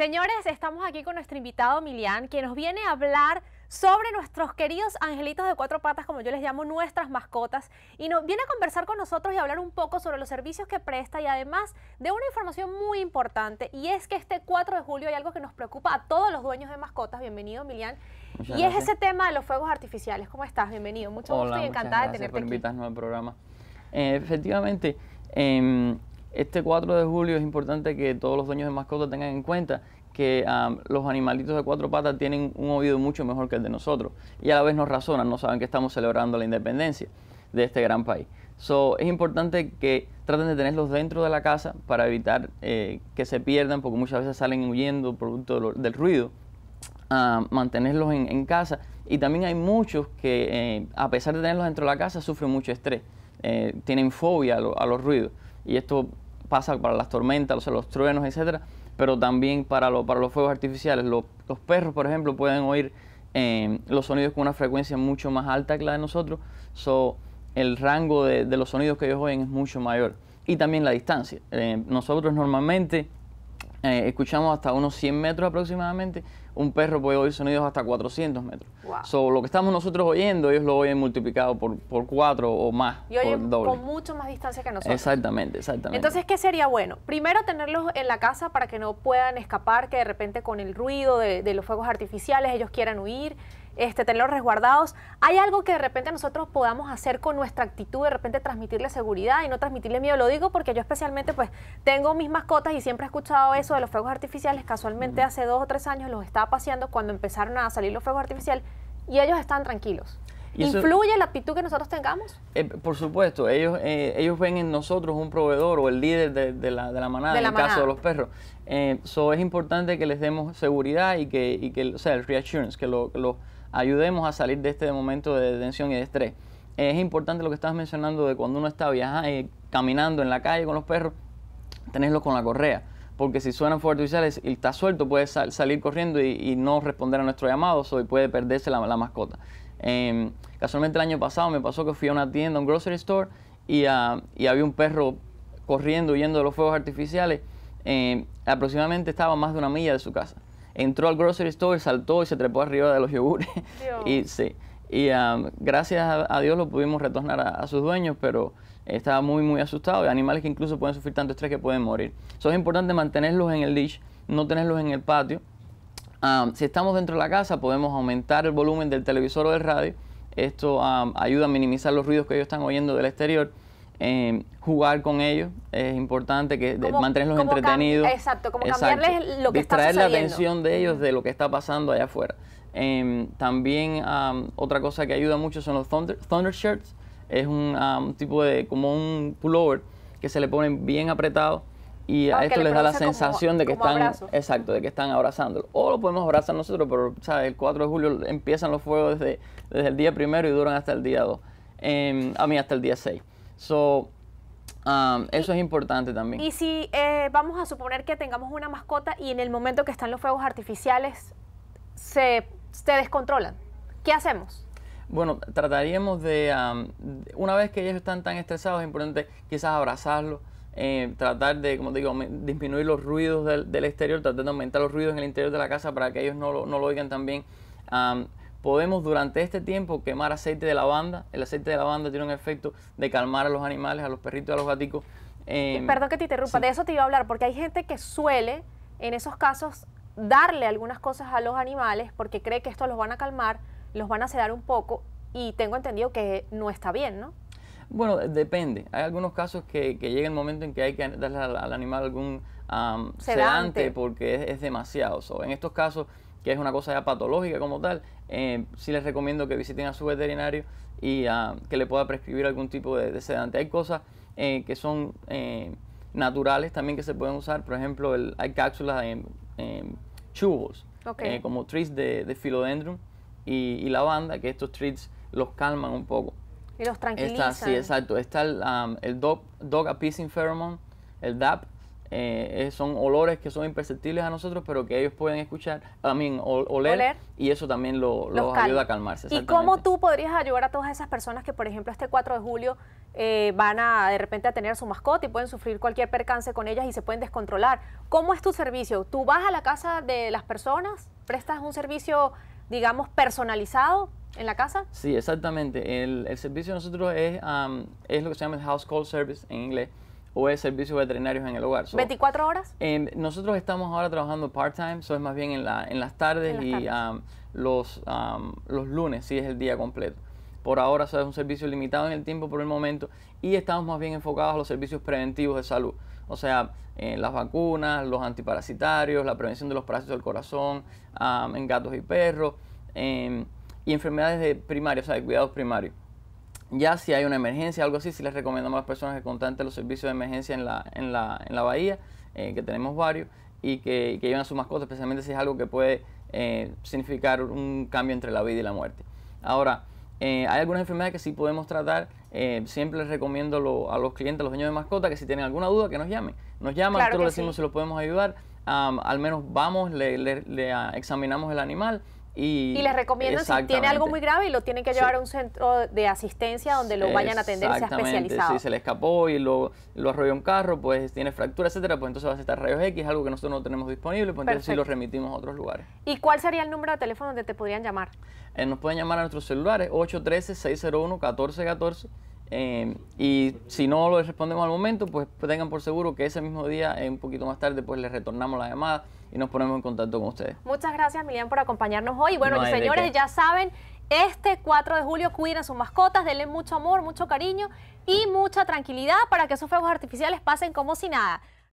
Señores, estamos aquí con nuestro invitado Milian, que nos viene a hablar sobre nuestros queridos angelitos de cuatro patas, como yo les llamo, nuestras mascotas, y nos viene a conversar con nosotros y hablar un poco sobre los servicios que presta y además de una información muy importante, y es que este 4 de julio hay algo que nos preocupa a todos los dueños de mascotas, bienvenido Milian, y es ese tema de los fuegos artificiales. ¿Cómo estás? Bienvenido, mucho gusto y encantada de tenerte por invitarnos al programa. Eh, efectivamente, em, este 4 de julio es importante que todos los dueños de mascotas tengan en cuenta que los animalitos de cuatro patas tienen un oído mucho mejor que el de nosotros y a la vez nos razonan, no saben que estamos celebrando la independencia de este gran país. So, es importante que traten de tenerlos dentro de la casa para evitar eh, que se pierdan, porque muchas veces salen huyendo producto del ruido. mantenerlos en, casa y también hay muchos que eh, a pesar de tenerlos dentro de la casa sufren mucho estrés, eh, tienen fobia a, a los ruidos y esto pasa para las tormentas, los truenos, etcétera, pero también para, para los fuegos artificiales. Los, perros, por ejemplo, pueden oír em, los sonidos con una frecuencia mucho más alta que la de nosotros, so, el rango de, los sonidos que ellos oyen es mucho mayor y también la distancia. Eh, nosotros normalmente eh, escuchamos hasta unos 100 metros aproximadamente, un perro puede oír sonidos hasta 400 metros. lo que estamos nosotros oyendo, ellos lo oyen multiplicado por, por cuatro o más. Y oyen con mucho más distancia que nosotros. Exactamente, exactamente. Entonces, ¿qué sería bueno? Primero, tenerlos en la casa para que no puedan escapar, que de repente con el ruido de, de los fuegos artificiales ellos quieran huir este, tenerlos resguardados. ¿Hay algo que de repente nosotros podamos hacer con nuestra actitud, de repente transmitirle seguridad y no transmitirle miedo? Lo digo porque yo especialmente pues tengo mis mascotas y siempre he escuchado eso de los fuegos artificiales. Casualmente hace dos o tres años los estaba paseando cuando empezaron a salir los fuegos artificiales y ellos estaban tranquilos. ¿Influye la actitud que nosotros tengamos? Eh, por supuesto, ellos, eh, ellos ven en nosotros un proveedor o el líder de, la, manada, en el caso de los perros. Eh, es importante que les demos seguridad y que, o sea, el reassurance, que, lo, que los ayudemos a salir de este momento de tensión y de estrés. Es importante lo que estabas mencionando de cuando uno está viajando, eh, caminando en la calle con los perros, tenerlos con la correa porque si suenan fuegos artificiales y está suelto, puede salir corriendo y, no responder a nuestros llamado, o puede perderse la, mascota. Em, casualmente el año pasado me pasó que fui a una tienda, un grocery store, y, ah, había un perro corriendo, huyendo de los fuegos artificiales. Em, aproximadamente estaba a más de una milla de su casa entró al grocery store, saltó y se trepó arriba de los yogures. Y y um, gracias a, Dios lo pudimos retornar a, sus dueños, pero estaba muy, muy asustado. Y animales que incluso pueden sufrir tanto estrés que pueden morir. Eso es importante mantenerlos en el leash, no tenerlos en el patio. Um, si estamos dentro de la casa, podemos aumentar el volumen del televisor o del radio. Esto um, ayuda a minimizar los ruidos que ellos están oyendo del exterior. Em, jugar con ellos es importante que mantenerlos entretenidos. Exacto, como cambiarles lo que la atención de ellos de lo que está pasando allá afuera. Em, también otra cosa que ayuda mucho son los thunder, shirts. Es un tipo de como un pullover que se le ponen bien apretado y a esto les da la sensación de que están exacto de que están abrazándolo o lo podemos abrazar nosotros pero el 4 de julio empiezan los fuegos desde, desde el día primero y duran hasta el día 2 em, a mí hasta el día 6 So, um, eso es importante también. Y si eh, vamos a suponer que tengamos una mascota y en el momento que están los fuegos artificiales se, se descontrolan, ¿qué hacemos? Bueno, trataríamos de, um, una vez que ellos están tan estresados, es importante quizás abrazarlos, eh, tratar de, como digo, disminuir los ruidos del, exterior, tratar de aumentar los ruidos en el interior de la casa para que ellos no lo, no oigan también. Um, podemos durante este tiempo quemar aceite de lavanda. El aceite de lavanda tiene un efecto de calmar a los animales, a los perritos, a los gaticos. Eh, em, perdón que te interrumpa, de eso te iba a hablar, porque hay gente que suele, en esos casos, darle algunas cosas a los animales porque cree que esto los van a calmar, los van a sedar un poco y tengo entendido que no está bien, ¿no? Bueno, depende. Hay algunos casos que, llega el momento en que hay que darle al, animal algún sedante. porque es, demasiado. en estos casos que es una cosa ya patológica como tal, eh, sí les recomiendo que visiten a su veterinario y ah, que le pueda prescribir algún tipo de, sedante. Hay cosas eh, que son eh, naturales también que se pueden usar, por ejemplo, hay cápsulas en, chubos, como treats de, filodendron y, lavanda, que estos treats los calman un poco. Y los tranquilizan. sí, exacto. Está el, ah, dog, dog Appeasing Pheromone, el DAP, eh, eh, son olores que son imperceptibles a nosotros, pero que ellos pueden escuchar, a oler, y eso también lo, los, ayuda a calmarse. ¿Y cómo tú podrías ayudar a todas esas personas que, por ejemplo, este 4 de julio eh, van a de repente a tener su mascota y pueden sufrir cualquier percance con ellas y se pueden descontrolar? ¿Cómo es tu servicio? ¿Tú vas a la casa de las personas? ¿Prestas un servicio, digamos, personalizado? ¿En la casa? Sí, exactamente. El, servicio de nosotros es, um, es lo que se llama el house call service en inglés o es servicios veterinarios en el hogar. ¿24 horas? Em, nosotros estamos ahora trabajando part-time, eso es más bien en, la, en las tardes y los, los lunes, si es el día completo. Por ahora eso es un servicio limitado en el tiempo por el momento y estamos más bien enfocados a los servicios preventivos de salud. O sea, eh, las vacunas, los antiparasitarios, la prevención de los parásitos del corazón en gatos y perros em, y enfermedades de primarias, o sea, de cuidados primarios. Ya si hay una emergencia, algo así, sí les recomendamos a las personas que contacten los servicios de emergencia en la, en la, en la bahía, eh, que tenemos varios, y que, que, lleven a su mascota, especialmente si es algo que puede eh, significar un cambio entre la vida y la muerte. Ahora, eh, hay algunas enfermedades que sí podemos tratar. siempre les recomiendo a los clientes, a los dueños de mascotas, que si tienen alguna duda, que nos llamen. Nos llaman, nosotros les decimos si los podemos ayudar. al menos vamos, le, ah, examinamos el animal y, les recomiendo si tiene algo muy grave y lo tienen que llevar a un centro de asistencia donde lo vayan a atender y ha especializado. Si se le escapó y lo, lo arrolló un carro, pues tiene fractura, etcétera, pues entonces va a estar rayos X, algo que nosotros no tenemos disponible, pues entonces lo remitimos a otros lugares. ¿Y cuál sería el número de teléfono donde te podrían llamar? Eh, nos pueden llamar a nuestros celulares 813-601-1414 Em, y si no lo respondemos al momento, pues tengan por seguro que ese mismo día, eh, un poquito más tarde, pues les retornamos la llamada y nos ponemos en contacto con ustedes. Muchas gracias, Milian, por acompañarnos hoy. Bueno, señores, ya saben, este 4 de julio cuiden a sus mascotas, denle mucho amor, mucho cariño y mucha tranquilidad para que esos fuegos artificiales pasen como si nada.